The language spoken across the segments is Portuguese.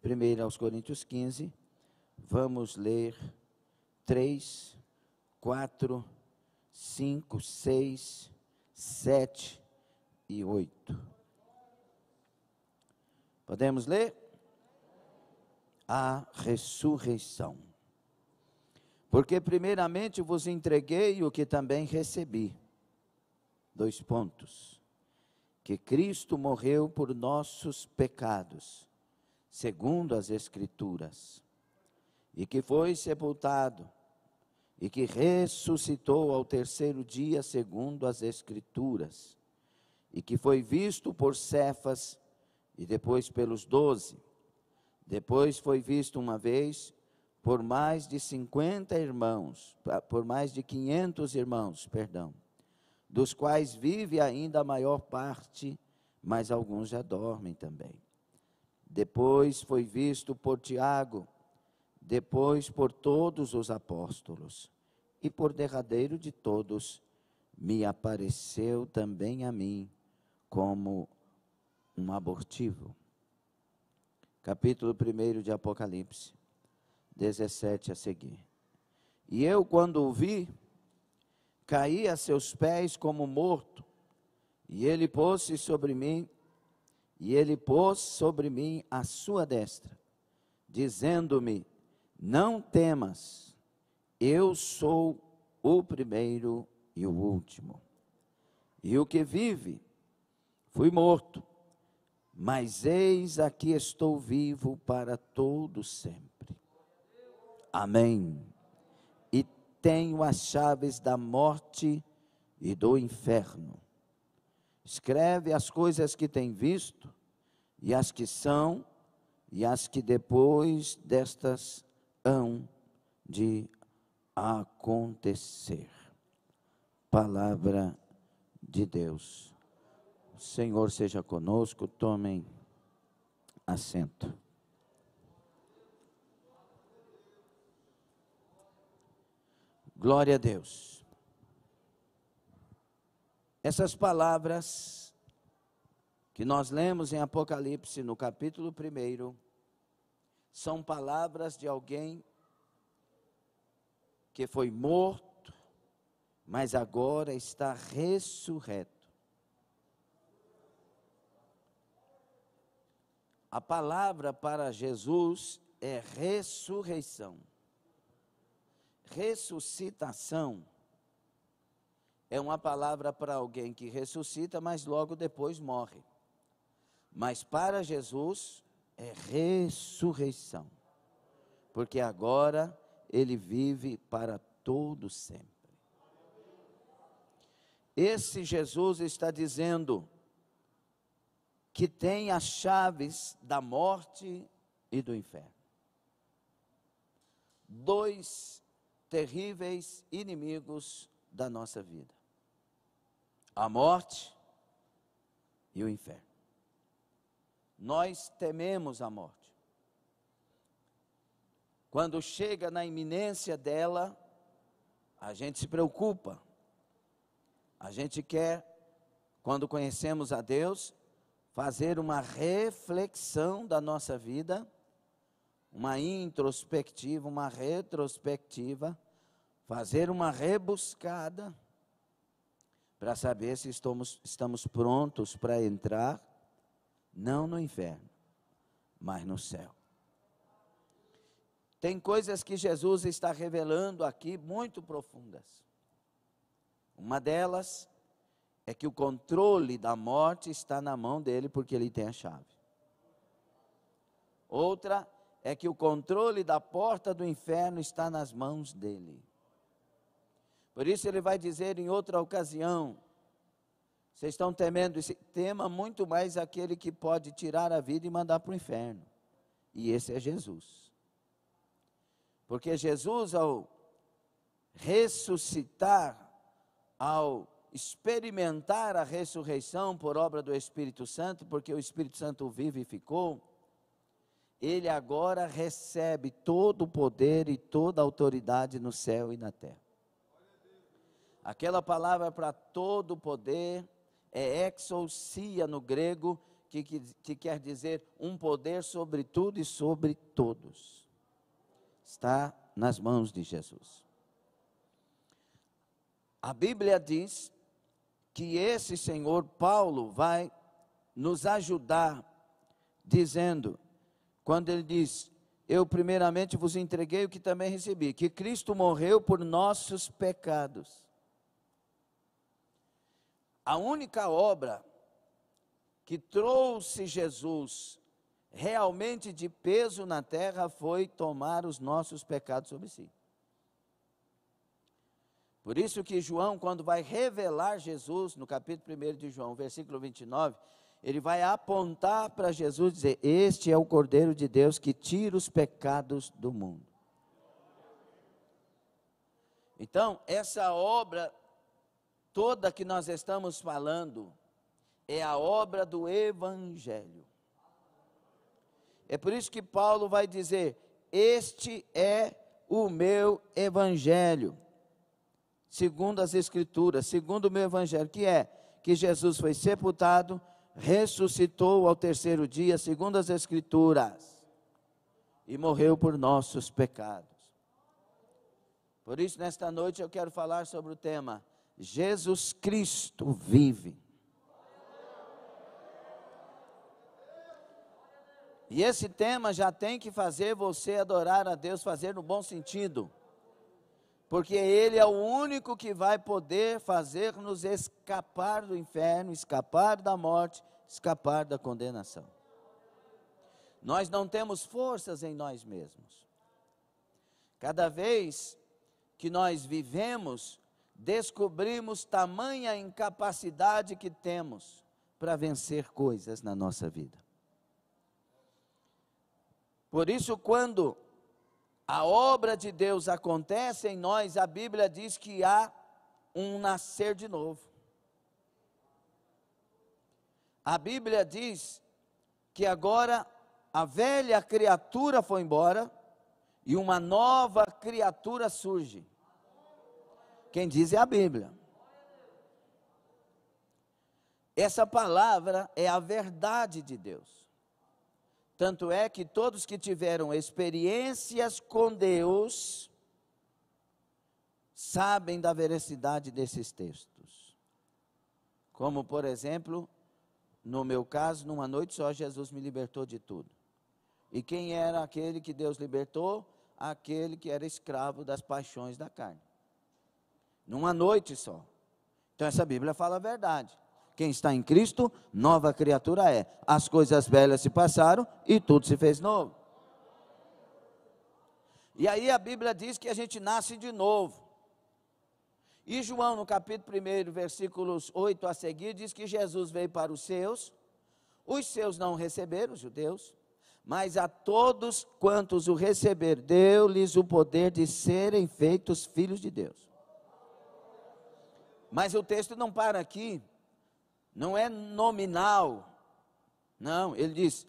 Primeiro aos Coríntios 15, vamos ler 3, 4, 5, 6, 7 e 8. Podemos ler? A ressurreição. Porque primeiramente vos entreguei o que também recebi. Dois pontos. Que Cristo morreu por nossos pecados segundo as Escrituras, e que foi sepultado, e que ressuscitou ao terceiro dia, segundo as Escrituras, e que foi visto por Cefas e depois pelos doze. Depois foi visto uma vez por mais de 50 irmãos, por mais de 500 irmãos, perdão, dos quais vive ainda a maior parte, mas alguns já dormem também depois foi visto por Tiago, depois por todos os apóstolos, e por derradeiro de todos, me apareceu também a mim como um abortivo. Capítulo 1 de Apocalipse, 17 a seguir. E eu, quando o vi, caí a seus pés como morto, e ele pôs-se sobre mim e ele pôs sobre mim a sua destra, dizendo-me: Não temas, eu sou o primeiro e o último. E o que vive, fui morto, mas eis aqui estou vivo para todo sempre. Amém. E tenho as chaves da morte e do inferno. Escreve as coisas que tem visto, e as que são, e as que depois destas hão de acontecer. Palavra de Deus. O Senhor seja conosco, tomem assento. Glória a Deus. Essas palavras que nós lemos em Apocalipse, no capítulo 1, são palavras de alguém que foi morto, mas agora está ressurreto. A palavra para Jesus é ressurreição. Ressuscitação é uma palavra para alguém que ressuscita, mas logo depois morre. Mas para Jesus é ressurreição, porque agora ele vive para todo sempre. Esse Jesus está dizendo que tem as chaves da morte e do inferno. Dois terríveis inimigos da nossa vida a morte e o inferno. Nós tememos a morte. Quando chega na iminência dela, a gente se preocupa. A gente quer, quando conhecemos a Deus, fazer uma reflexão da nossa vida, uma introspectiva, uma retrospectiva, fazer uma rebuscada para saber se estamos, estamos prontos para entrar, não no inferno, mas no céu. Tem coisas que Jesus está revelando aqui muito profundas. Uma delas é que o controle da morte está na mão dele, porque ele tem a chave. Outra é que o controle da porta do inferno está nas mãos dele. Por isso ele vai dizer em outra ocasião: vocês estão temendo esse tema muito mais aquele que pode tirar a vida e mandar para o inferno. E esse é Jesus. Porque Jesus, ao ressuscitar, ao experimentar a ressurreição por obra do Espírito Santo, porque o Espírito Santo vive e ficou, ele agora recebe todo o poder e toda a autoridade no céu e na terra. Aquela palavra para todo poder é exousia no grego, que, que, que quer dizer um poder sobre tudo e sobre todos. Está nas mãos de Jesus. A Bíblia diz que esse Senhor Paulo vai nos ajudar, dizendo, quando ele diz: Eu primeiramente vos entreguei o que também recebi, que Cristo morreu por nossos pecados a única obra que trouxe Jesus realmente de peso na terra foi tomar os nossos pecados sobre si. Por isso que João, quando vai revelar Jesus, no capítulo 1 de João, versículo 29, ele vai apontar para Jesus e dizer: Este é o Cordeiro de Deus que tira os pecados do mundo. Então, essa obra toda que nós estamos falando é a obra do Evangelho. É por isso que Paulo vai dizer: Este é o meu Evangelho, segundo as Escrituras, segundo o meu Evangelho, que é que Jesus foi sepultado, ressuscitou ao terceiro dia, segundo as Escrituras, e morreu por nossos pecados. Por isso, nesta noite, eu quero falar sobre o tema Jesus Cristo vive. E esse tema já tem que fazer você adorar a Deus, fazer no bom sentido. Porque Ele é o único que vai poder fazer-nos escapar do inferno, escapar da morte, escapar da condenação. Nós não temos forças em nós mesmos. Cada vez que nós vivemos descobrimos tamanha incapacidade que temos para vencer coisas na nossa vida. Por isso, quando a obra de Deus acontece em nós, a Bíblia diz que há um nascer de novo. A Bíblia diz que agora a velha criatura foi embora e uma nova criatura surge. Quem diz é a Bíblia. Essa palavra é a verdade de Deus. Tanto é que todos que tiveram experiências com Deus sabem da veracidade desses textos. Como, por exemplo, no meu caso, numa noite só, Jesus me libertou de tudo. E quem era aquele que Deus libertou? Aquele que era escravo das paixões da carne numa noite só. Então essa Bíblia fala a verdade. Quem está em Cristo, nova criatura é. As coisas velhas se passaram e tudo se fez novo. E aí a Bíblia diz que a gente nasce de novo. E João, no capítulo 1, versículos 8 a seguir, diz que Jesus veio para os seus, os seus não receberam, os judeus, mas a todos quantos o receberam, deu-lhes o poder de serem feitos filhos de Deus mas o texto não para aqui, não é nominal. Não, ele diz: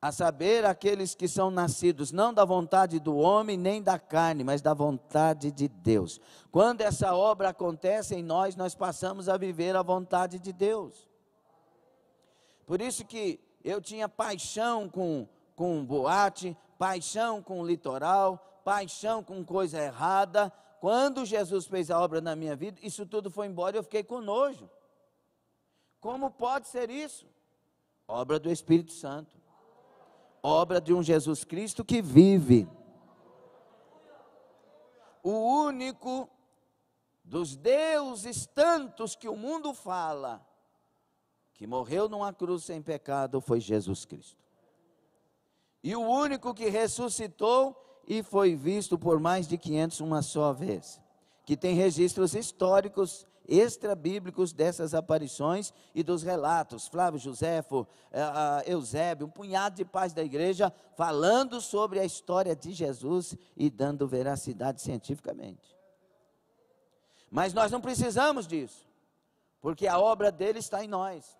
a saber, aqueles que são nascidos não da vontade do homem, nem da carne, mas da vontade de Deus. Quando essa obra acontece em nós, nós passamos a viver a vontade de Deus. Por isso que eu tinha paixão com, com boate, paixão com litoral, paixão com coisa errada, quando Jesus fez a obra na minha vida, isso tudo foi embora e eu fiquei com nojo. Como pode ser isso? Obra do Espírito Santo. Obra de um Jesus Cristo que vive. O único dos deuses tantos que o mundo fala, que morreu numa cruz sem pecado, foi Jesus Cristo. E o único que ressuscitou e foi visto por mais de 500 uma só vez, que tem registros históricos extrabíblicos dessas aparições e dos relatos. Flávio Joséfo, eh, Eusébio, um punhado de pais da igreja falando sobre a história de Jesus e dando veracidade cientificamente. Mas nós não precisamos disso, porque a obra dele está em nós.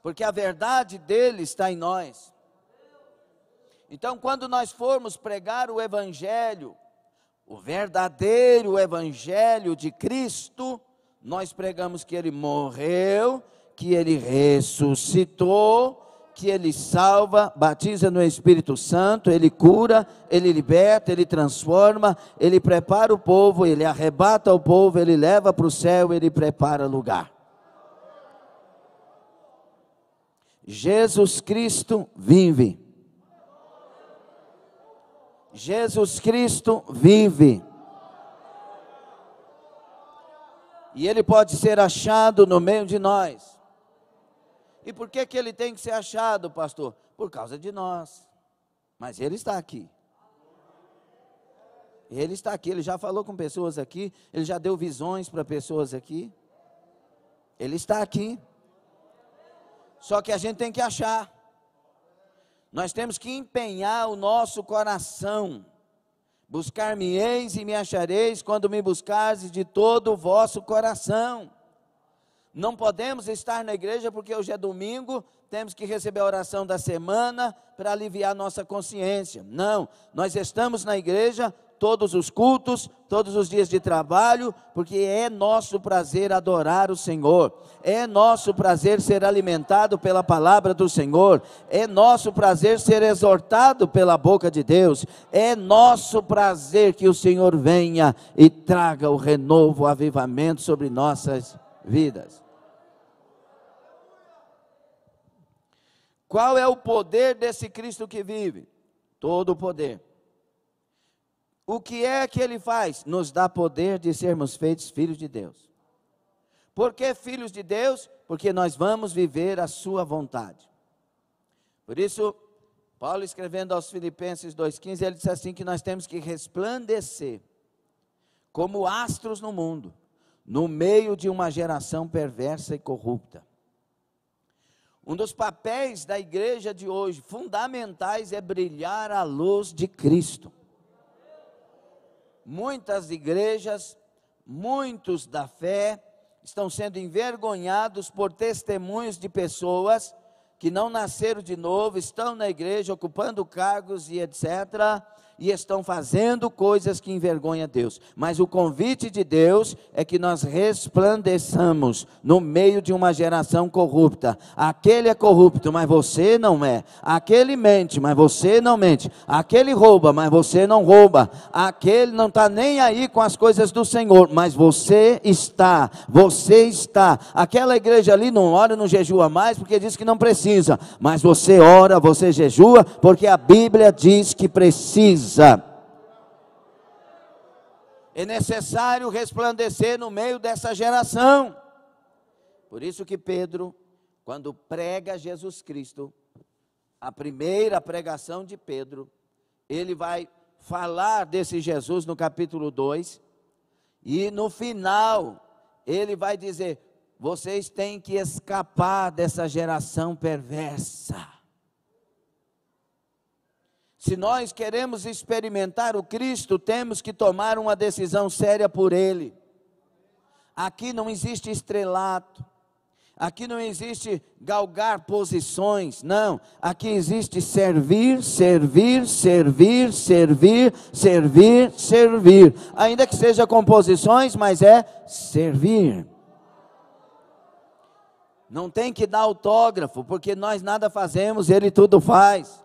Porque a verdade dele está em nós. Então, quando nós formos pregar o Evangelho, o verdadeiro Evangelho de Cristo, nós pregamos que ele morreu, que ele ressuscitou, que ele salva, batiza no Espírito Santo, ele cura, ele liberta, ele transforma, ele prepara o povo, ele arrebata o povo, ele leva para o céu, ele prepara lugar. Jesus Cristo vive. Jesus Cristo vive. E ele pode ser achado no meio de nós. E por que que ele tem que ser achado, pastor? Por causa de nós. Mas ele está aqui. Ele está aqui, ele já falou com pessoas aqui, ele já deu visões para pessoas aqui. Ele está aqui. Só que a gente tem que achar. Nós temos que empenhar o nosso coração. Buscar-me-eis e me achareis quando me buscardes de todo o vosso coração. Não podemos estar na igreja porque hoje é domingo, temos que receber a oração da semana para aliviar nossa consciência. Não, nós estamos na igreja todos os cultos, todos os dias de trabalho, porque é nosso prazer adorar o Senhor, é nosso prazer ser alimentado pela palavra do Senhor, é nosso prazer ser exortado pela boca de Deus, é nosso prazer que o Senhor venha e traga o renovo, o avivamento sobre nossas vidas. Qual é o poder desse Cristo que vive? Todo o poder o que é que ele faz? Nos dá poder de sermos feitos filhos de Deus. Por que filhos de Deus? Porque nós vamos viver a sua vontade. Por isso, Paulo escrevendo aos Filipenses 2,15, ele diz assim: que nós temos que resplandecer como astros no mundo, no meio de uma geração perversa e corrupta. Um dos papéis da igreja de hoje, fundamentais, é brilhar a luz de Cristo muitas igrejas, muitos da fé, estão sendo envergonhados por testemunhos de pessoas que não nasceram de novo, estão na igreja, ocupando cargos e etc e estão fazendo coisas que envergonham Deus. Mas o convite de Deus é que nós resplandeçamos no meio de uma geração corrupta. Aquele é corrupto, mas você não é. Aquele mente, mas você não mente. Aquele rouba, mas você não rouba. Aquele não está nem aí com as coisas do Senhor, mas você está. Você está. Aquela igreja ali não ora, não jejua mais, porque diz que não precisa. Mas você ora, você jejua, porque a Bíblia diz que precisa é necessário resplandecer no meio dessa geração. Por isso que Pedro, quando prega Jesus Cristo, a primeira pregação de Pedro, ele vai falar desse Jesus no capítulo 2, e no final ele vai dizer: vocês têm que escapar dessa geração perversa. Se nós queremos experimentar o Cristo, temos que tomar uma decisão séria por Ele. Aqui não existe estrelato, aqui não existe galgar posições, não. Aqui existe servir, servir, servir, servir, servir, servir. Ainda que seja com posições, mas é servir. Não tem que dar autógrafo, porque nós nada fazemos, Ele tudo faz.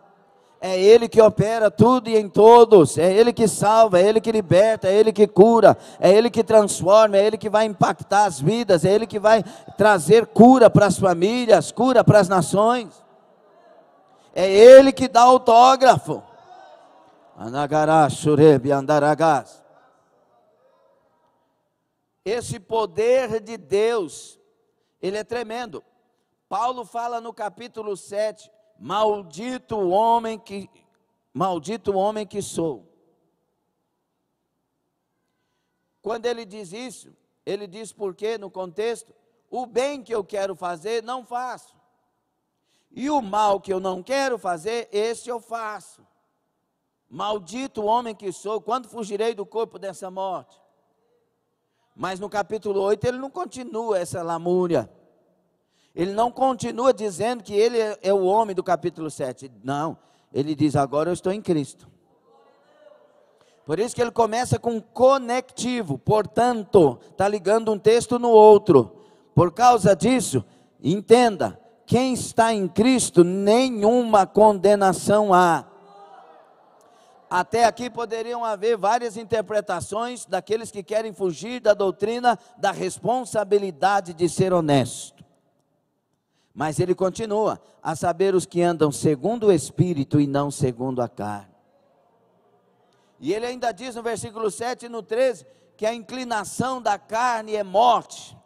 É Ele que opera tudo e em todos. É Ele que salva, é Ele que liberta, é Ele que cura, é Ele que transforma, é Ele que vai impactar as vidas, é Ele que vai trazer cura para as famílias, cura para as nações. É Ele que dá autógrafo. Anagarashureb andaragás. Esse poder de Deus, ele é tremendo. Paulo fala no capítulo 7 Maldito o homem que maldito o homem que sou. Quando ele diz isso, ele diz porque no contexto, o bem que eu quero fazer não faço. E o mal que eu não quero fazer, esse eu faço. Maldito o homem que sou, quando fugirei do corpo dessa morte? Mas no capítulo 8 ele não continua essa lamúria. Ele não continua dizendo que ele é, é o homem do capítulo 7. Não. Ele diz: agora eu estou em Cristo. Por isso que ele começa com conectivo, portanto, está ligando um texto no outro. Por causa disso, entenda: quem está em Cristo, nenhuma condenação há. Até aqui poderiam haver várias interpretações daqueles que querem fugir da doutrina da responsabilidade de ser honesto. Mas ele continua: a saber, os que andam segundo o espírito e não segundo a carne. E ele ainda diz no versículo 7 e no 13 que a inclinação da carne é morte.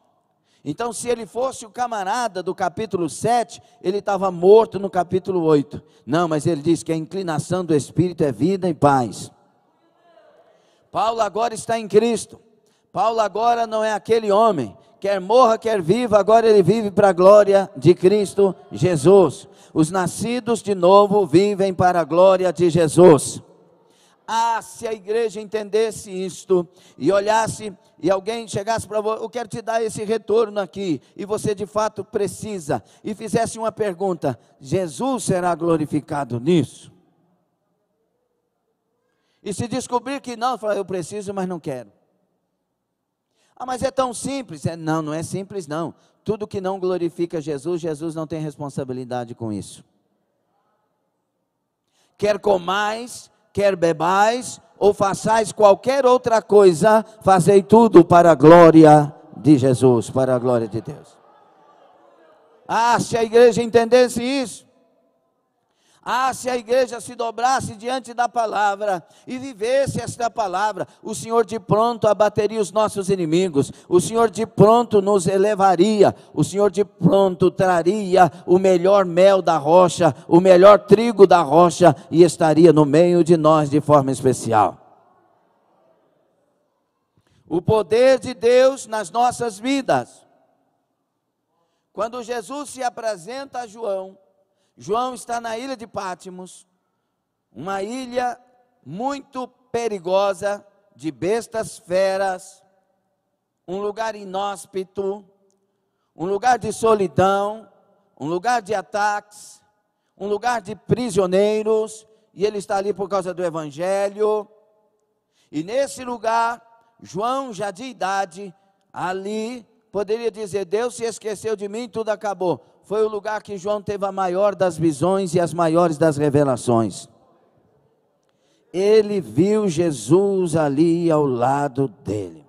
Então, se ele fosse o camarada do capítulo 7, ele estava morto no capítulo 8. Não, mas ele diz que a inclinação do espírito é vida e paz. Paulo agora está em Cristo. Paulo agora não é aquele homem quer morra, quer viva, agora ele vive para a glória de Cristo Jesus. Os nascidos de novo vivem para a glória de Jesus. Ah, se a igreja entendesse isto e olhasse e alguém chegasse para você, eu quero te dar esse retorno aqui, e você de fato precisa, e fizesse uma pergunta: Jesus será glorificado nisso? E se descobrir que não, falar, eu preciso, mas não quero. Ah, mas é tão simples. É, não, não é simples, não. Tudo que não glorifica Jesus, Jesus não tem responsabilidade com isso. Quer comais, quer bebais, ou façais qualquer outra coisa, fazei tudo para a glória de Jesus, para a glória de Deus. Ah, se a igreja entendesse isso, ah, se a igreja se dobrasse diante da palavra e vivesse esta palavra, o Senhor de pronto abateria os nossos inimigos, o Senhor de pronto nos elevaria, o Senhor de pronto traria o melhor mel da rocha, o melhor trigo da rocha e estaria no meio de nós de forma especial. O poder de Deus nas nossas vidas. Quando Jesus se apresenta a João, João está na ilha de Pátimos, uma ilha muito perigosa, de bestas feras, um lugar inóspito, um lugar de solidão, um lugar de ataques, um lugar de prisioneiros, e ele está ali por causa do Evangelho. E nesse lugar, João, já de idade, ali, poderia dizer: Deus se esqueceu de mim, tudo acabou foi o lugar que João teve a maior das visões e as maiores das revelações. Ele viu Jesus ali ao lado dele.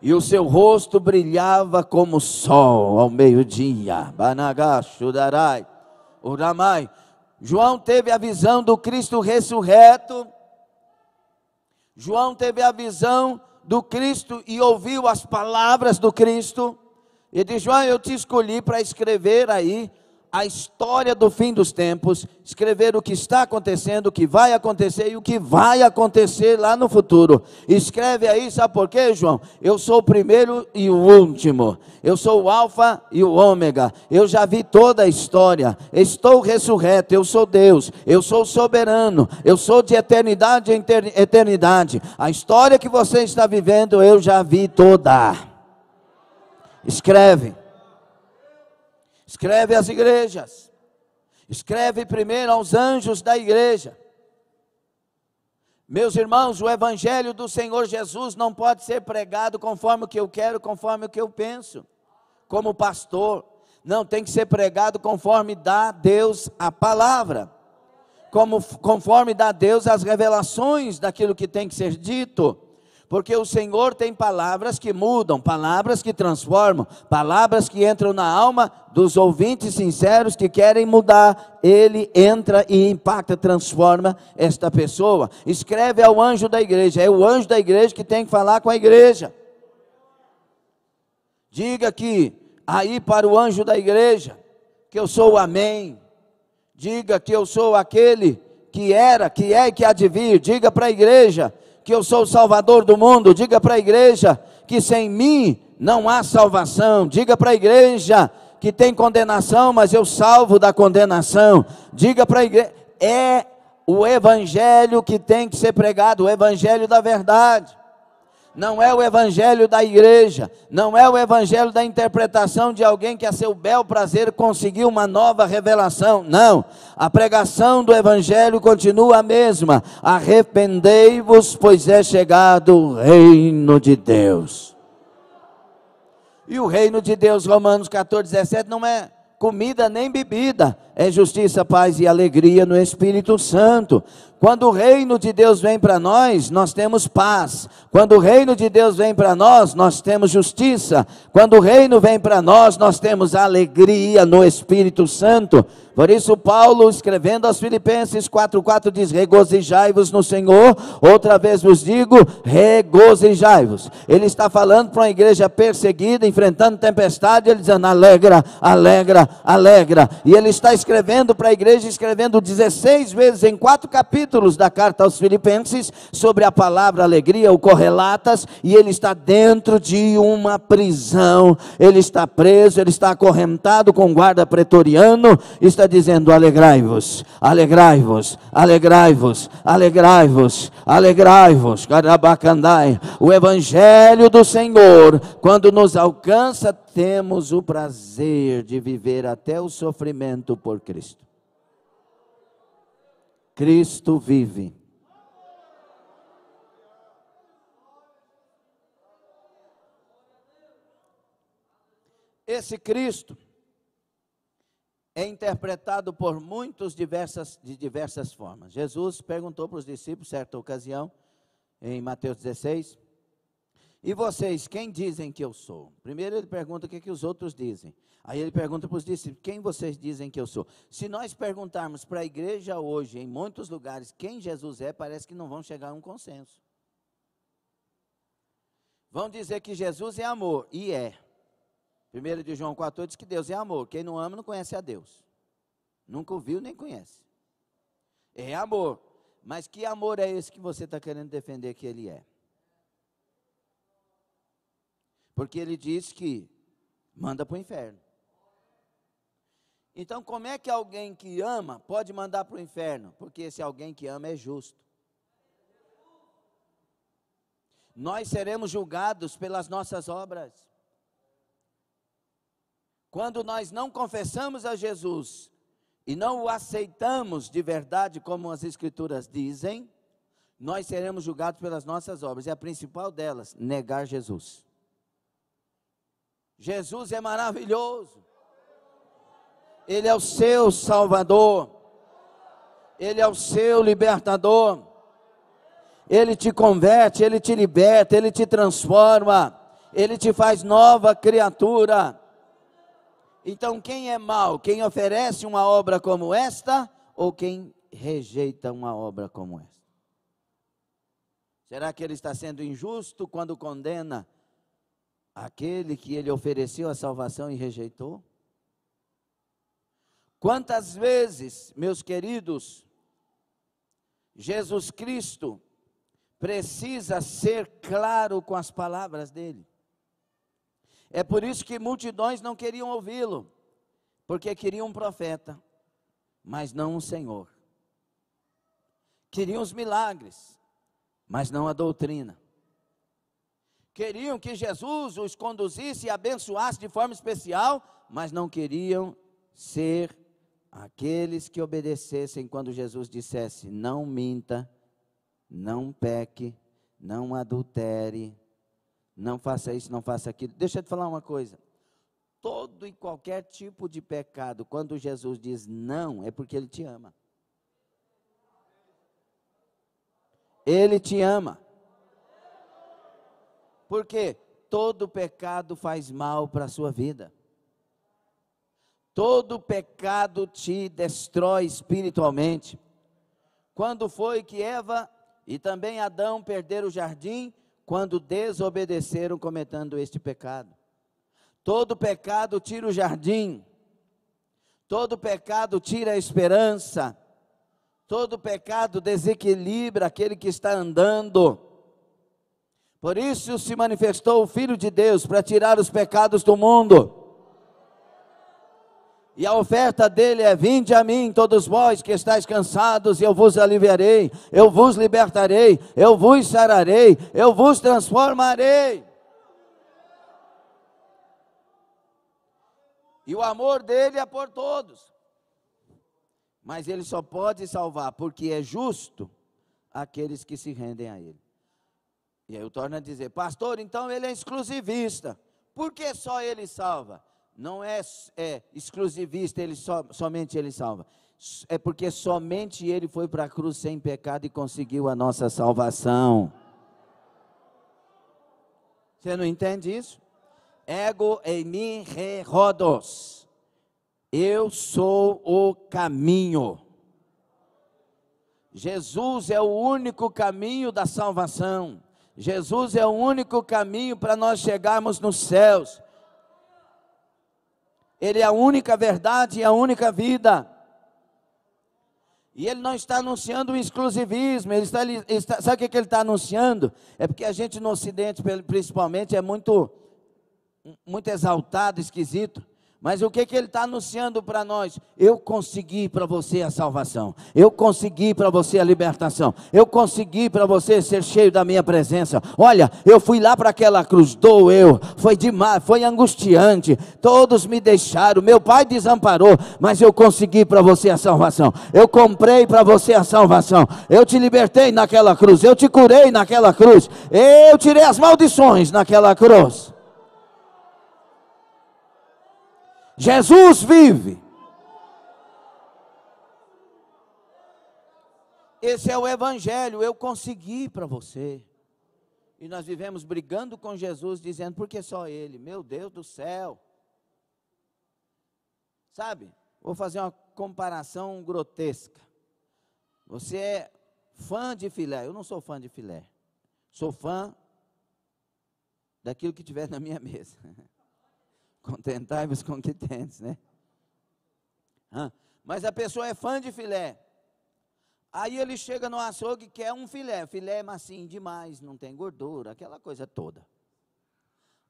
E o seu rosto brilhava como sol ao meio-dia. Banagacho, Darai, Uramai. João teve a visão do Cristo ressurreto. João teve a visão do Cristo e ouviu as palavras do Cristo. E diz: João, eu te escolhi para escrever aí a história do fim dos tempos, escrever o que está acontecendo, o que vai acontecer e o que vai acontecer lá no futuro. Escreve aí, sabe por quê, João? Eu sou o primeiro e o último. Eu sou o Alfa e o Ômega. Eu já vi toda a história. Estou ressurreto. Eu sou Deus. Eu sou soberano. Eu sou de eternidade em eternidade. A história que você está vivendo, eu já vi toda. Escreve. Escreve às igrejas. Escreve primeiro aos anjos da igreja. Meus irmãos, o evangelho do Senhor Jesus não pode ser pregado conforme o que eu quero, conforme o que eu penso, como pastor. Não, tem que ser pregado conforme dá Deus a palavra, como, conforme dá Deus as revelações daquilo que tem que ser dito porque o Senhor tem palavras que mudam, palavras que transformam, palavras que entram na alma dos ouvintes sinceros que querem mudar. Ele entra e impacta, transforma esta pessoa. Escreve ao anjo da igreja, é o anjo da igreja que tem que falar com a igreja. Diga que aí para o anjo da igreja que eu sou o Amém. Diga que eu sou aquele que era, que é e que há de vir. Diga para a igreja que eu sou o Salvador do mundo. Diga para a igreja que sem mim não há salvação. Diga para a igreja que tem condenação, mas eu salvo da condenação. Diga para a igreja. É o evangelho que tem que ser pregado, o evangelho da verdade não é o evangelho da igreja, não é o evangelho da interpretação de alguém que a seu bel prazer conseguiu uma nova revelação. Não, a pregação do evangelho continua a mesma. Arrependei-vos, pois é chegado o reino de Deus. E o reino de Deus, Romanos 14, 17, não é comida nem bebida, é justiça, paz e alegria no Espírito Santo. Quando o reino de Deus vem para nós, nós temos paz. Quando o reino de Deus vem para nós, nós temos justiça. Quando o reino vem para nós, nós temos alegria no Espírito Santo. Por isso, Paulo, escrevendo aos Filipenses 4,4, diz: Regozijai-vos no Senhor. Outra vez vos digo: regozijai-vos. Ele está falando para uma igreja perseguida, enfrentando tempestade, ele dizendo: alegra, alegra, alegra. E ele está escrevendo para a igreja, escrevendo 16 vezes em quatro capítulos da carta aos Filipenses sobre a palavra alegria, o correlatas, e ele está dentro de uma prisão, ele está preso, ele está acorrentado com um guarda pretoriano, está dizendo: alegrai-vos, alegrai-vos, alegrai-vos, alegrai-vos, alegrai-vos, carabacandai. O evangelho do Senhor, quando nos alcança, temos o prazer de viver até o sofrimento por Cristo. Cristo vive. Esse Cristo é interpretado por muitos diversas, de diversas formas. Jesus perguntou para os discípulos, certa ocasião, em Mateus 16, e vocês, quem dizem que eu sou? Primeiro ele pergunta o que, é que os outros dizem. Aí ele pergunta para os discípulos: quem vocês dizem que eu sou? Se nós perguntarmos para a igreja hoje, em muitos lugares, quem Jesus é, parece que não vão chegar a um consenso. Vão dizer que Jesus é amor, e é. Primeiro de João 14 diz que Deus é amor. Quem não ama não conhece a Deus. Nunca ouviu nem conhece. É amor. Mas que amor é esse que você está querendo defender que ele é? Porque ele diz que manda para o inferno. Então, como é que alguém que ama pode mandar para o inferno? Porque esse alguém que ama é justo. Nós seremos julgados pelas nossas obras. Quando nós não confessamos a Jesus e não o aceitamos de verdade, como as Escrituras dizem, nós seremos julgados pelas nossas obras. E a principal delas, negar Jesus. Jesus é maravilhoso. Ele é o seu Salvador. Ele é o seu libertador. Ele te converte, ele te liberta, ele te transforma, ele te faz nova criatura. Então, quem é mau? Quem oferece uma obra como esta ou quem rejeita uma obra como esta? Será que ele está sendo injusto quando condena Aquele que ele ofereceu a salvação e rejeitou? Quantas vezes, meus queridos, Jesus Cristo precisa ser claro com as palavras dele. É por isso que multidões não queriam ouvi-lo, porque queriam um profeta, mas não um Senhor. Queriam os milagres, mas não a doutrina queriam que Jesus os conduzisse e abençoasse de forma especial, mas não queriam ser aqueles que obedecessem quando Jesus dissesse: não minta, não peque, não adultere, não faça isso, não faça aquilo. Deixa eu te falar uma coisa. Todo e qualquer tipo de pecado, quando Jesus diz não, é porque Ele te ama. Ele te ama porque todo pecado faz mal para a sua vida. Todo pecado te destrói espiritualmente. Quando foi que Eva e também Adão perderam o jardim? Quando desobedeceram cometendo este pecado. Todo pecado tira o jardim. Todo pecado tira a esperança. Todo pecado desequilibra aquele que está andando. Por isso se manifestou o Filho de Deus para tirar os pecados do mundo. E a oferta dele é: Vinde a mim, todos vós que estáis cansados, e eu vos aliviarei, eu vos libertarei, eu vos sararei, eu vos transformarei. E o amor dele é por todos. Mas ele só pode salvar, porque é justo aqueles que se rendem a ele. E aí eu torno a dizer, pastor, então ele é exclusivista. Por que só ele salva? Não é, é exclusivista, ele so, somente ele salva. É porque somente ele foi para a cruz sem pecado e conseguiu a nossa salvação. Você não entende isso? Ego em mim rodos. Eu sou o caminho. Jesus é o único caminho da salvação. Jesus é o único caminho para nós chegarmos nos céus. Ele é a única verdade e é a única vida. E ele não está anunciando o exclusivismo, ele está, ele está, sabe o que ele está anunciando? É porque a gente no Ocidente, principalmente, é muito, muito exaltado, esquisito. Mas o que, que ele está anunciando para nós? Eu consegui para você a salvação, eu consegui para você a libertação, eu consegui para você ser cheio da minha presença. Olha, eu fui lá para aquela cruz, doeu. foi demais, foi angustiante, todos me deixaram, meu pai desamparou, mas eu consegui para você a salvação, eu comprei para você a salvação, eu te libertei naquela cruz, eu te curei naquela cruz, eu tirei as maldições naquela cruz. Jesus vive. Esse é o Evangelho, eu consegui para você. E nós vivemos brigando com Jesus, dizendo, porque só Ele? Meu Deus do céu. Sabe, vou fazer uma comparação grotesca. Você é fã de filé, eu não sou fã de filé. Sou fã daquilo que tiver na minha mesa. Contentai-vos com o que tens, né? Ah, mas a pessoa é fã de filé. Aí ele chega no açougue e quer um filé. Filé é macio demais, não tem gordura, aquela coisa toda.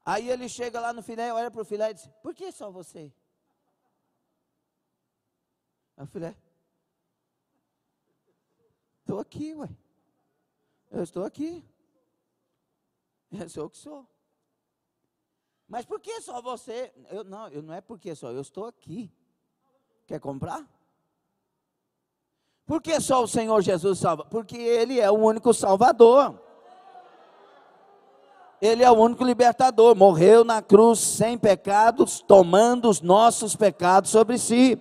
Aí ele chega lá no filé, olha para o filé e diz: Por que só você? Aí o filé: Estou aqui, ué. Eu estou aqui. É eu sou o que sou. Mas por que só você? Eu, não, eu não é porque só, eu estou aqui. Quer comprar? Por que só o Senhor Jesus salva? Porque Ele é o único Salvador. Ele é o único libertador. Morreu na cruz sem pecados, tomando os nossos pecados sobre si.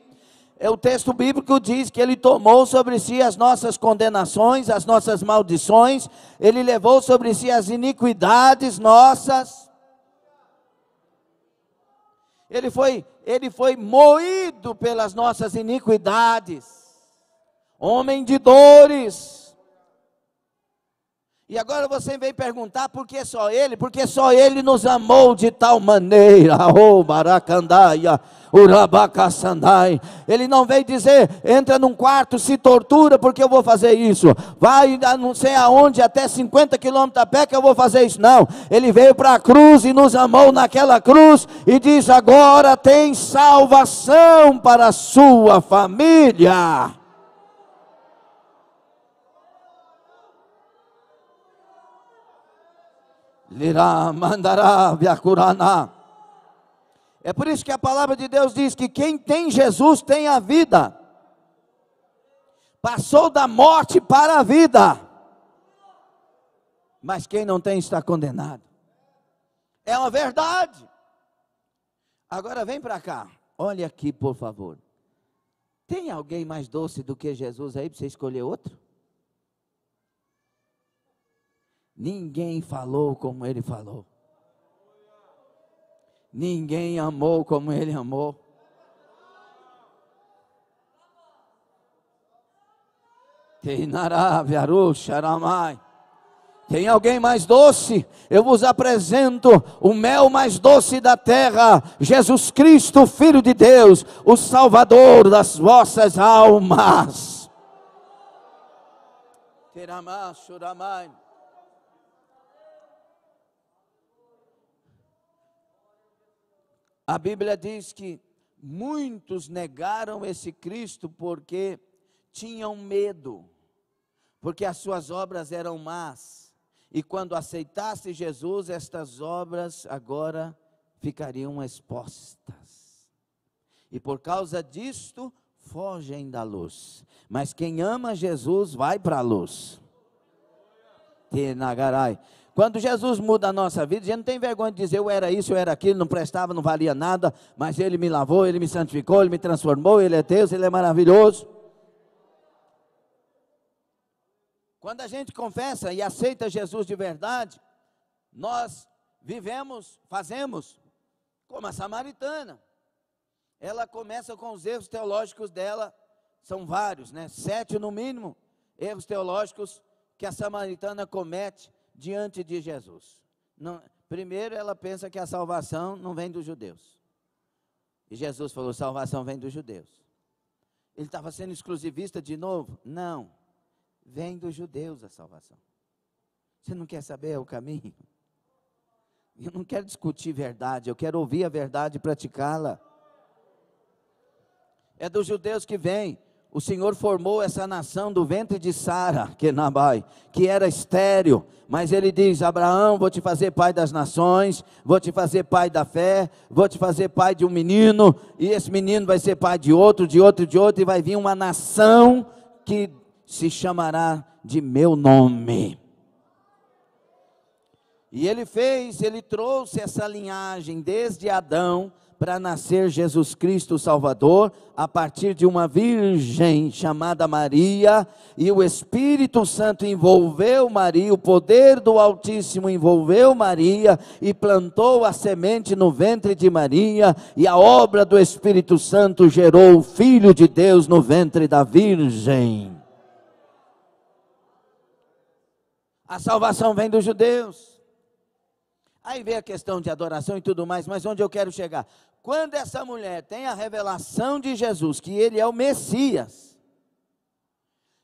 É o texto bíblico diz que ele tomou sobre si as nossas condenações, as nossas maldições, ele levou sobre si as iniquidades nossas ele foi, ele foi moído pelas nossas iniquidades, homem de dores, e agora você vem perguntar por que só ele? Porque só ele nos amou de tal maneira. Oh, baracandaia, urabacassandai. Ele não veio dizer, entra num quarto, se tortura, porque eu vou fazer isso. Vai não sei aonde, até 50 quilômetros a pé que eu vou fazer isso. Não. Ele veio para a cruz e nos amou naquela cruz e diz: agora tem salvação para a sua família. Lirá, mandará, É por isso que a palavra de Deus diz que quem tem Jesus tem a vida. Passou da morte para a vida. Mas quem não tem está condenado. É uma verdade. Agora vem para cá. Olha aqui, por favor. Tem alguém mais doce do que Jesus aí para você escolher outro? Ninguém falou como ele falou. Ninguém amou como ele amou. Tem alguém mais doce? Eu vos apresento o mel mais doce da terra, Jesus Cristo, Filho de Deus, o Salvador das vossas almas. Teramá, Suramai. A Bíblia diz que muitos negaram esse Cristo porque tinham medo, porque as suas obras eram más. E quando aceitasse Jesus, estas obras agora ficariam expostas. E por causa disto, fogem da luz. Mas quem ama Jesus vai para a luz. Tenagarai. Quando Jesus muda a nossa vida, a gente não tem vergonha de dizer eu era isso, eu era aquilo, não prestava, não valia nada, mas Ele me lavou, Ele me santificou, Ele me transformou, Ele é Deus, Ele é maravilhoso. Quando a gente confessa e aceita Jesus de verdade, nós vivemos, fazemos como a samaritana. Ela começa com os erros teológicos dela, são vários, né? Sete no mínimo, erros teológicos que a samaritana comete diante de Jesus. Não, primeiro, ela pensa que a salvação não vem dos judeus. E Jesus falou: salvação vem dos judeus. Ele estava sendo exclusivista de novo? Não. Vem dos judeus a salvação. Você não quer saber o caminho? Eu não quero discutir verdade, eu quero ouvir a verdade e praticá-la. É dos judeus que vem o Senhor formou essa nação do ventre de Sara, Kenabai, é que era estéril, mas ele diz: Abraão, vou te fazer pai das nações, vou te fazer pai da fé, vou te fazer pai de um menino, e esse menino vai ser pai de outro, de outro, de outro, e vai vir uma nação que se chamará de meu nome. E ele fez, ele trouxe essa linhagem desde Adão para nascer Jesus Cristo Salvador, a partir de uma virgem chamada Maria, e o Espírito Santo envolveu Maria, o poder do Altíssimo envolveu Maria e plantou a semente no ventre de Maria, e a obra do Espírito Santo gerou o Filho de Deus no ventre da Virgem. A salvação vem dos judeus. Aí vem a questão de adoração e tudo mais, mas onde eu quero chegar? Quando essa mulher tem a revelação de Jesus, que ele é o Messias,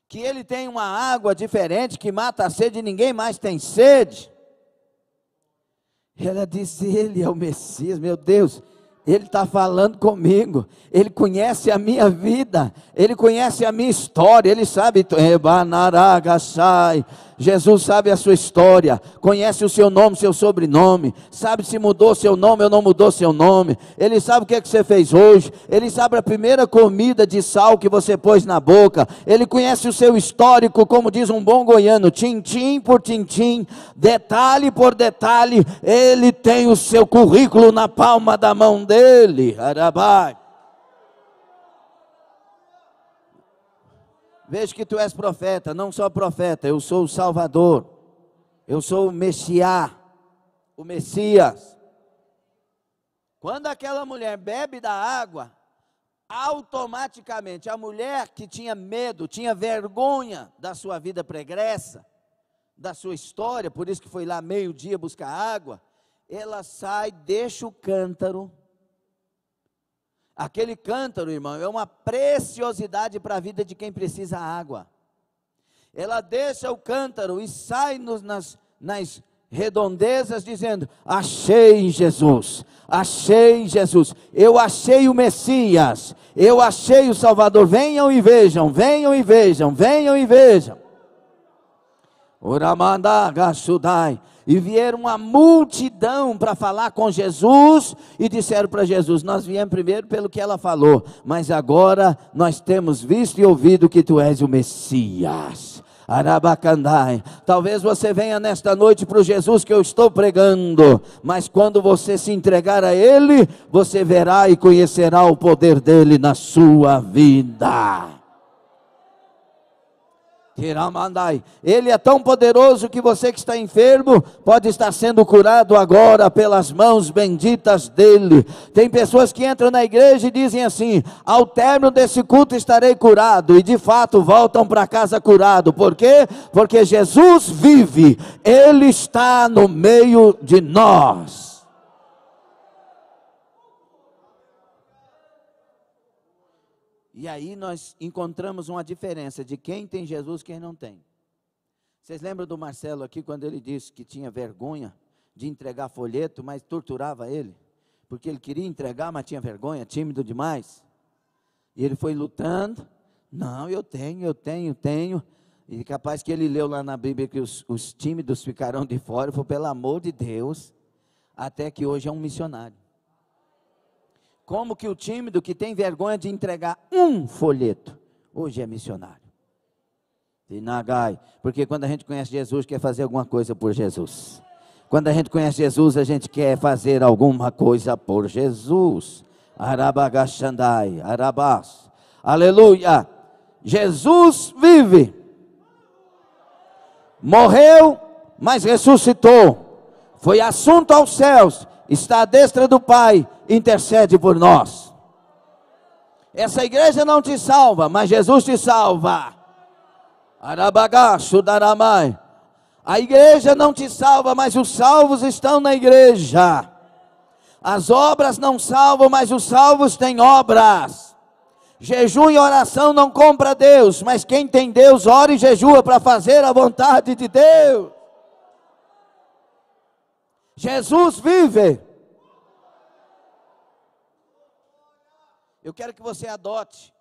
que ele tem uma água diferente que mata a sede e ninguém mais tem sede. Ela disse: Ele é o Messias, meu Deus. Ele está falando comigo, Ele conhece a minha vida, Ele conhece a minha história, Ele sabe. Ebanaragashai, Jesus sabe a sua história, conhece o seu nome, seu sobrenome, sabe se mudou seu nome ou não mudou seu nome, ele sabe o que, é que você fez hoje, ele sabe a primeira comida de sal que você pôs na boca, ele conhece o seu histórico, como diz um bom goiano, tintim por tintim, detalhe por detalhe, ele tem o seu currículo na palma da mão dele, Arabate. Vejo que tu és profeta, não só profeta, eu sou o Salvador, eu sou o o Messias. Quando aquela mulher bebe da água, automaticamente a mulher que tinha medo, tinha vergonha da sua vida pregressa, da sua história, por isso que foi lá meio-dia buscar água, ela sai, deixa o cântaro Aquele cântaro, irmão, é uma preciosidade para a vida de quem precisa água. Ela deixa o cântaro e sai nos, nas, nas redondezas, dizendo: Achei Jesus, achei Jesus, eu achei o Messias, eu achei o Salvador. Venham e vejam, venham e vejam, venham e vejam. Uramanda Gachudai. E vieram uma multidão para falar com Jesus e disseram para Jesus: Nós viemos primeiro pelo que ela falou, mas agora nós temos visto e ouvido que tu és o Messias. Arabacandai. Talvez você venha nesta noite para o Jesus que eu estou pregando, mas quando você se entregar a Ele, você verá e conhecerá o poder dele na sua vida. Ele é tão poderoso que você que está enfermo pode estar sendo curado agora pelas mãos benditas dele. Tem pessoas que entram na igreja e dizem assim: ao término desse culto estarei curado, e de fato voltam para casa curado. Por quê? Porque Jesus vive, Ele está no meio de nós. E aí nós encontramos uma diferença de quem tem Jesus e quem não tem. Vocês lembram do Marcelo aqui quando ele disse que tinha vergonha de entregar folheto, mas torturava ele? Porque ele queria entregar, mas tinha vergonha, tímido demais. E ele foi lutando. Não, eu tenho, eu tenho, tenho. E capaz que ele leu lá na Bíblia que os, os tímidos ficarão de fora. Foi pelo amor de Deus. Até que hoje é um missionário. Como que o tímido que tem vergonha de entregar um folheto, hoje é missionário. Inagai, porque quando a gente conhece Jesus, quer fazer alguma coisa por Jesus. Quando a gente conhece Jesus, a gente quer fazer alguma coisa por Jesus. Arabagashandai, Arabas, Aleluia. Jesus vive. Morreu, mas ressuscitou. Foi assunto aos céus. Está à destra do Pai intercede por nós. Essa igreja não te salva, mas Jesus te salva. Arabagacho, daramai. A igreja não te salva, mas os salvos estão na igreja. As obras não salvam, mas os salvos têm obras. Jejum e oração não compra Deus, mas quem tem Deus ora e jejua para fazer a vontade de Deus. Jesus vive. Eu quero que você adote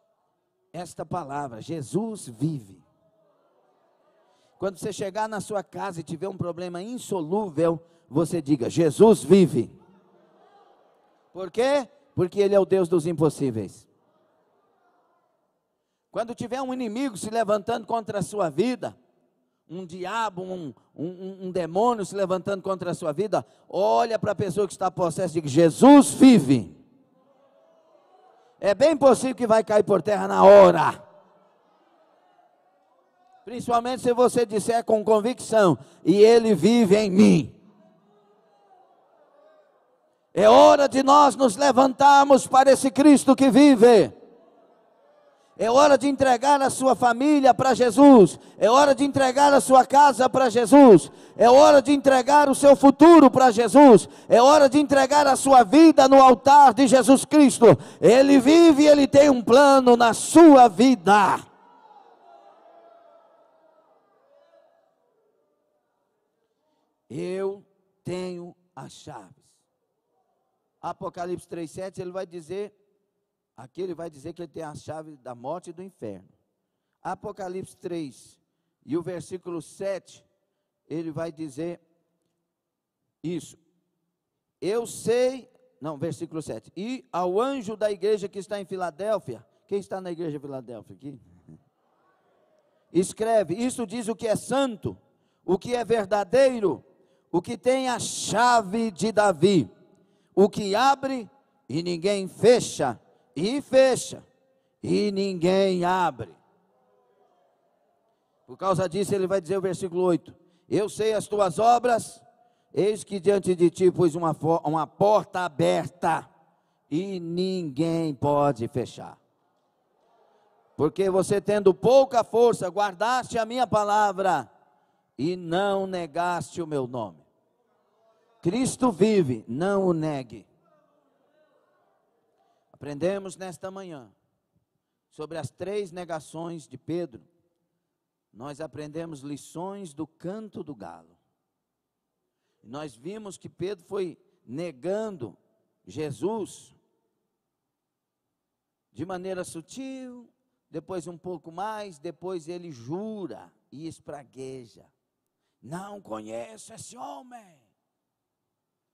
esta palavra: Jesus vive. Quando você chegar na sua casa e tiver um problema insolúvel, você diga: Jesus vive. Por quê? Porque Ele é o Deus dos impossíveis. Quando tiver um inimigo se levantando contra a sua vida, um diabo, um, um, um demônio se levantando contra a sua vida, olha para a pessoa que está possessa e diga: Jesus vive é bem possível que vai cair por terra na hora. Principalmente se você disser com convicção, e ele vive em mim. É hora de nós nos levantarmos para esse Cristo que vive. É hora de entregar a sua família para Jesus. É hora de entregar a sua casa para Jesus. É hora de entregar o seu futuro para Jesus. É hora de entregar a sua vida no altar de Jesus Cristo. Ele vive e ele tem um plano na sua vida. Eu tenho as chaves. Apocalipse 3,7 ele vai dizer Aqui ele vai dizer que ele tem a chave da morte e do inferno. Apocalipse 3 e o versículo 7, ele vai dizer isso. Eu sei, não, versículo 7. E ao anjo da igreja que está em Filadélfia, quem está na igreja de Filadélfia aqui? Escreve, isso diz o que é santo, o que é verdadeiro, o que tem a chave de Davi, o que abre e ninguém fecha e fecha, e ninguém abre. Por causa disso, ele vai dizer o versículo 8: Eu sei as tuas obras, eis que diante de ti pus uma, uma porta aberta, e ninguém pode fechar. Porque você, tendo pouca força, guardaste a minha palavra e não negaste o meu nome. Cristo vive, não o negue. Aprendemos nesta manhã sobre as três negações de Pedro. Nós aprendemos lições do canto do galo. Nós vimos que Pedro foi negando Jesus de maneira sutil, depois um pouco mais, depois ele jura e espragueja. Não conheço esse homem.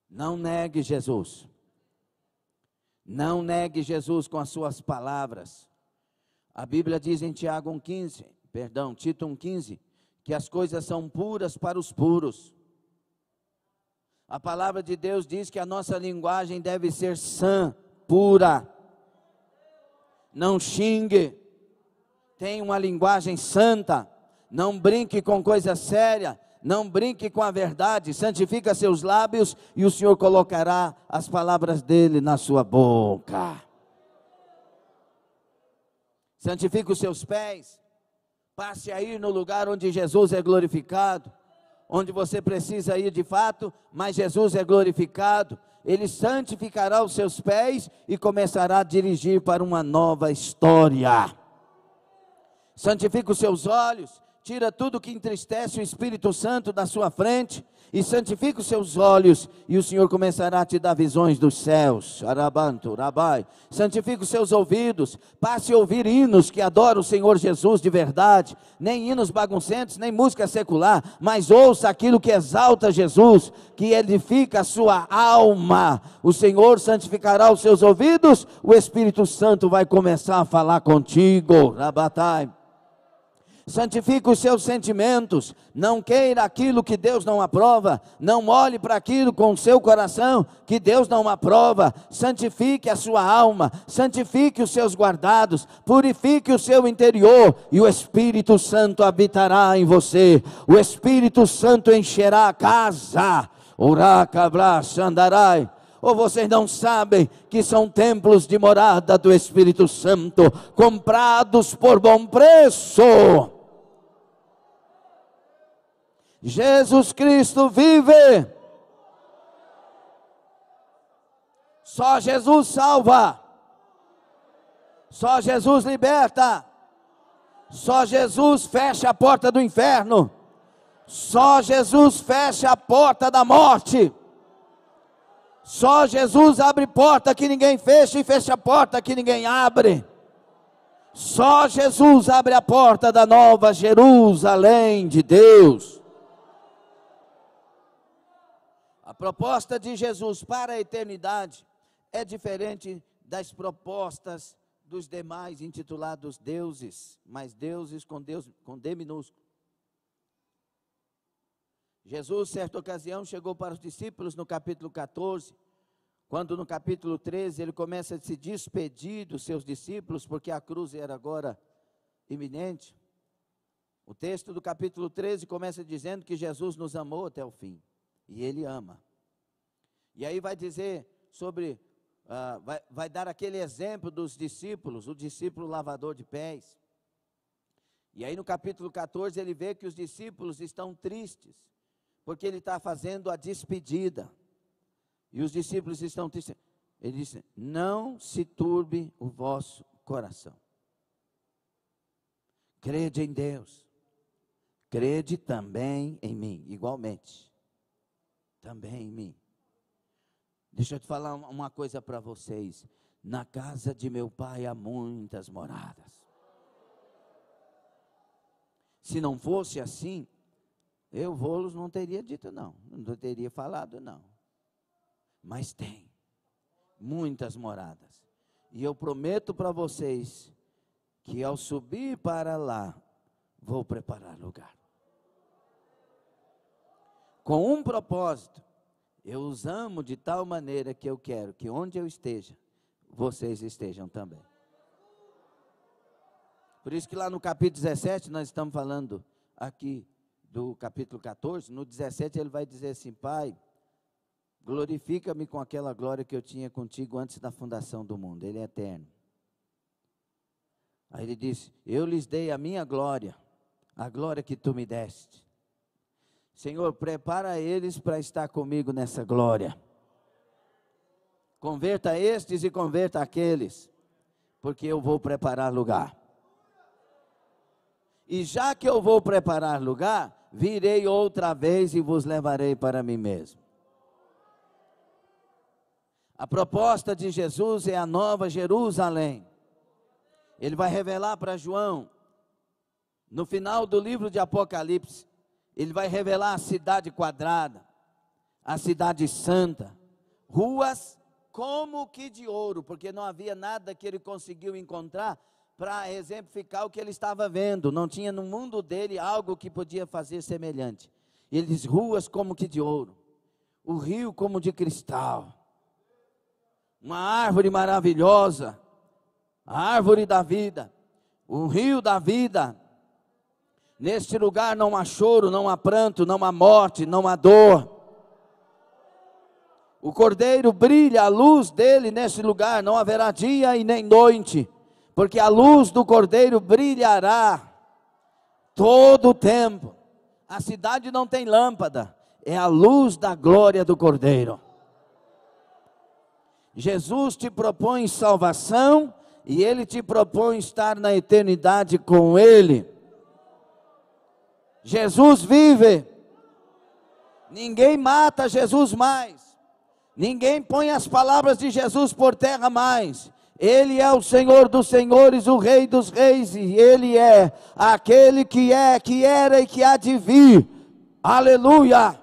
Não negue Jesus. Não negue Jesus com as suas palavras. A Bíblia diz em Tiago 1,15, perdão, Tito 1,15, que as coisas são puras para os puros. A palavra de Deus diz que a nossa linguagem deve ser sã, pura. Não xingue. Tenha uma linguagem santa. Não brinque com coisa séria. Não brinque com a verdade, santifica seus lábios e o Senhor colocará as palavras dele na sua boca. Santifica os seus pés. Passe aí no lugar onde Jesus é glorificado, onde você precisa ir de fato, mas Jesus é glorificado. Ele santificará os seus pés e começará a dirigir para uma nova história. Santifica os seus olhos tira tudo que entristece o Espírito Santo da sua frente e santifica os seus olhos, e o Senhor começará a te dar visões dos céus. Arabanto, Rabai. Santifica os seus ouvidos, passe a ouvir hinos que adoram o Senhor Jesus de verdade, nem hinos baguncentos, nem música secular, mas ouça aquilo que exalta Jesus, que edifica a sua alma. O Senhor santificará os seus ouvidos, o Espírito Santo vai começar a falar contigo. Rabatai santifique os seus sentimentos, não queira aquilo que Deus não aprova, não olhe para aquilo com o seu coração que Deus não aprova, santifique a sua alma, santifique os seus guardados, purifique o seu interior e o Espírito Santo habitará em você, o Espírito Santo encherá a casa, oracabra, andarai. ou vocês não sabem que são templos de morada do Espírito Santo, comprados por bom preço? Jesus Cristo vive. Só Jesus salva. Só Jesus liberta. Só Jesus fecha a porta do inferno. Só Jesus fecha a porta da morte. Só Jesus abre porta que ninguém fecha e fecha a porta que ninguém abre. Só Jesus abre a porta da nova Jerusalém de Deus. proposta de Jesus para a eternidade é diferente das propostas dos demais intitulados deuses, mas deuses com Deus com D minúsculo. Jesus, certa ocasião, chegou para os discípulos no capítulo 14, quando no capítulo 13 ele começa a se despedir dos seus discípulos, porque a cruz era agora iminente. O texto do capítulo 13 começa dizendo que Jesus nos amou até o fim, e ele ama. E aí vai dizer sobre, uh, vai, vai dar aquele exemplo dos discípulos, o discípulo lavador de pés. E aí no capítulo 14 ele vê que os discípulos estão tristes, porque ele está fazendo a despedida. E os discípulos estão tristes. Ele disse: Não se turbe o vosso coração. Crede em Deus, crede também em mim, igualmente. Também em mim. Deixa eu te falar uma coisa para vocês. Na casa de meu pai há muitas moradas. Se não fosse assim, eu, Volos, não teria dito não, não teria falado não. Mas tem muitas moradas. E eu prometo para vocês que ao subir para lá, vou preparar lugar. Com um propósito, eu os amo de tal maneira que eu quero que onde eu esteja, vocês estejam também. Por isso que lá no capítulo 17 nós estamos falando aqui do capítulo 14, no 17 ele vai dizer assim: Pai, glorifica-me com aquela glória que eu tinha contigo antes da fundação do mundo. Ele é eterno. Aí ele diz: Eu lhes dei a minha glória, a glória que tu me deste, Senhor, prepara eles para estar comigo nessa glória. Converta estes e converta aqueles, porque eu vou preparar lugar. E já que eu vou preparar lugar, virei outra vez e vos levarei para mim mesmo. A proposta de Jesus é a nova Jerusalém. Ele vai revelar para João, no final do livro de Apocalipse, ele vai revelar a cidade quadrada, a cidade santa, ruas como que de ouro, porque não havia nada que ele conseguiu encontrar para exemplificar o que ele estava vendo. Não tinha no mundo dele algo que podia fazer semelhante. Ele diz: ruas como que de ouro, o rio como de cristal, uma árvore maravilhosa, a árvore da vida, o rio da vida, Neste lugar não há choro, não há pranto, não há morte, não há dor. O cordeiro brilha, a luz dele neste lugar não haverá dia e nem noite, porque a luz do cordeiro brilhará todo o tempo. A cidade não tem lâmpada, é a luz da glória do cordeiro. Jesus te propõe salvação e ele te propõe estar na eternidade com ele. Jesus vive. Ninguém mata Jesus mais. Ninguém põe as palavras de Jesus por terra mais. Ele é o Senhor dos senhores, o Rei dos reis, e Ele é aquele que é, que era e que há de vir. Aleluia!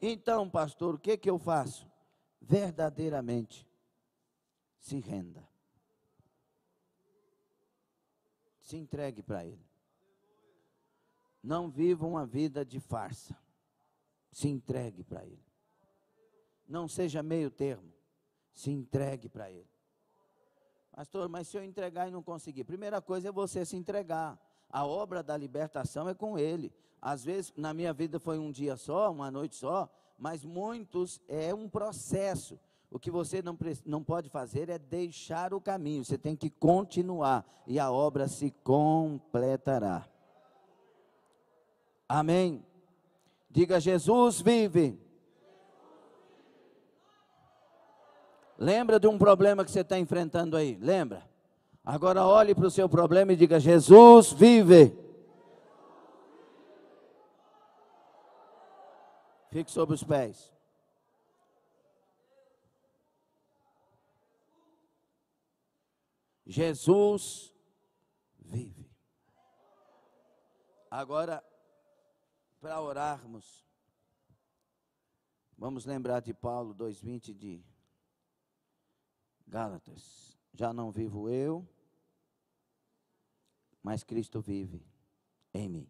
Então, pastor, o que, que eu faço? Verdadeiramente se renda. Se entregue para Ele. Não viva uma vida de farsa. Se entregue para Ele. Não seja meio termo. Se entregue para Ele. Pastor, mas se eu entregar e não conseguir? Primeira coisa é você se entregar. A obra da libertação é com Ele. Às vezes, na minha vida foi um dia só, uma noite só, mas muitos é um processo. O que você não, não pode fazer é deixar o caminho, você tem que continuar e a obra se completará. Amém. Diga: Jesus vive. Lembra de um problema que você está enfrentando aí? Lembra? Agora olhe para o seu problema e diga: Jesus vive. Fique sobre os pés. Jesus vive. Agora, para orarmos, vamos lembrar de Paulo 2,20 de Gálatas: Já não vivo eu, mas Cristo vive em mim.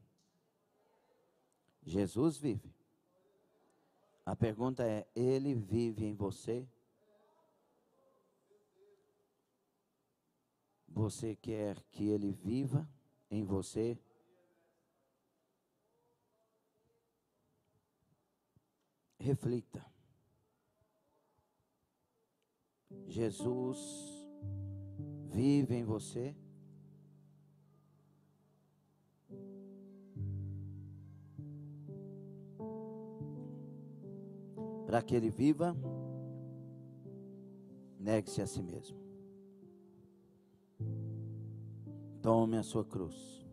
Jesus vive. A pergunta é: Ele vive em você? Você quer que ele viva em você? Reflita. Jesus vive em você? Para que ele viva, negue-se a si mesmo. Tome a sua cruz.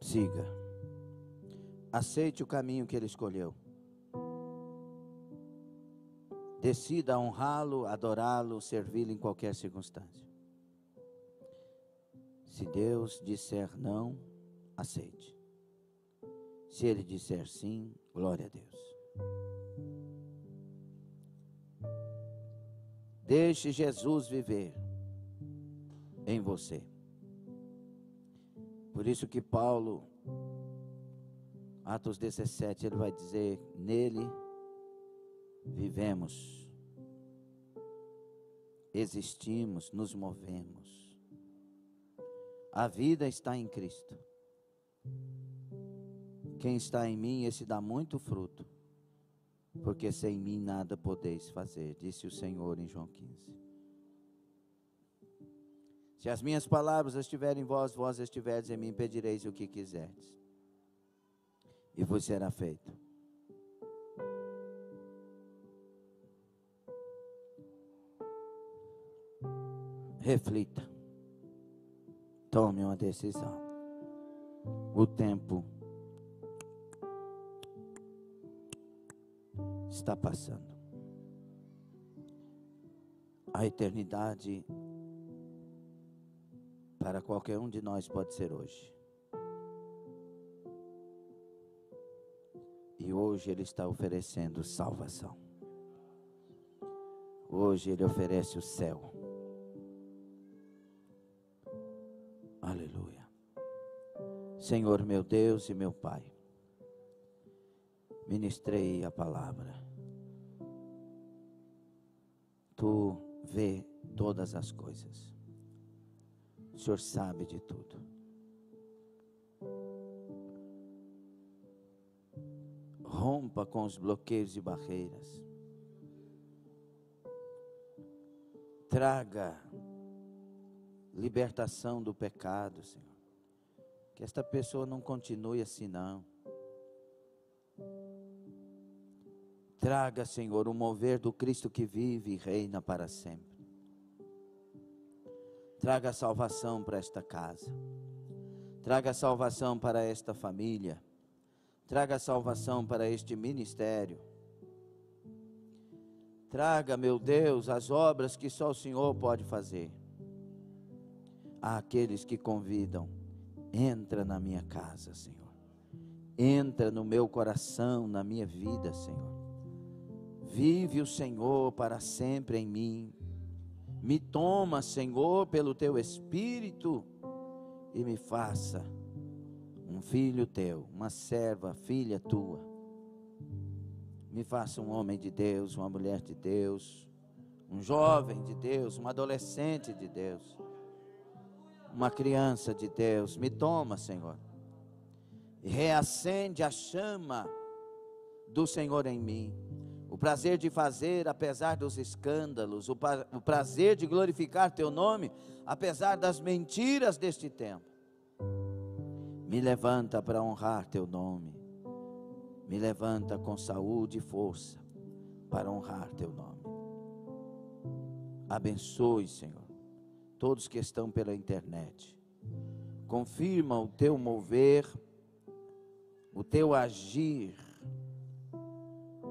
Siga. Aceite o caminho que ele escolheu. Decida honrá-lo, adorá-lo, servi-lo em qualquer circunstância. Se Deus disser não, aceite. Se ele disser sim, glória a Deus. Deixe Jesus viver em você. Por isso que Paulo, Atos 17, ele vai dizer: Nele vivemos, existimos, nos movemos. A vida está em Cristo. Quem está em mim, esse dá muito fruto, porque sem mim nada podeis fazer, disse o Senhor em João 15. Se as minhas palavras estiverem em vós, vós estiveres em mim, pedireis o que quiserdes. E vos será feito. Reflita. Tome uma decisão. O tempo está passando. A eternidade para qualquer um de nós pode ser hoje. E hoje Ele está oferecendo salvação. Hoje Ele oferece o céu. Aleluia. Senhor meu Deus e meu Pai, ministrei a palavra. Tu vê todas as coisas. O Senhor sabe de tudo. Rompa com os bloqueios e barreiras. Traga libertação do pecado, Senhor. Que esta pessoa não continue assim, não. Traga, Senhor, o mover do Cristo que vive e reina para sempre. Traga salvação para esta casa. Traga salvação para esta família. Traga salvação para este ministério. Traga, meu Deus, as obras que só o Senhor pode fazer. Àqueles que convidam, entra na minha casa, Senhor. Entra no meu coração, na minha vida, Senhor. Vive o Senhor para sempre em mim. Me toma, Senhor, pelo teu espírito e me faça um filho teu, uma serva, filha tua. Me faça um homem de Deus, uma mulher de Deus, um jovem de Deus, um adolescente de Deus, uma criança de Deus. Me toma, Senhor. E reacende a chama do Senhor em mim prazer de fazer, apesar dos escândalos, o, pra, o prazer de glorificar teu nome, apesar das mentiras deste tempo. Me levanta para honrar teu nome. Me levanta com saúde e força para honrar teu nome. Abençoe, Senhor, todos que estão pela internet. Confirma o teu mover, o teu agir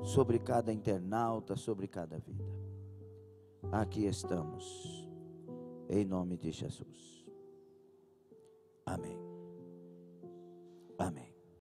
sobre cada internauta, sobre cada vida. Aqui estamos, em nome de Jesus. Amém.